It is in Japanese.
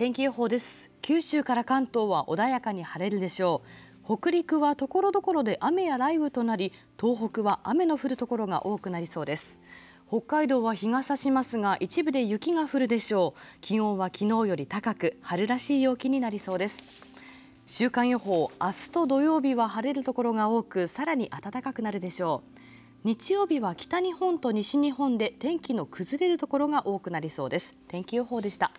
天気予報です九州から関東は穏やかに晴れるでしょう北陸は所々で雨や雷雨となり東北は雨の降る所が多くなりそうです北海道は日が差しますが一部で雪が降るでしょう気温は昨日より高く春らしい陽気になりそうです週間予報明日と土曜日は晴れるところが多くさらに暖かくなるでしょう日曜日は北日本と西日本で天気の崩れるところが多くなりそうです天気予報でした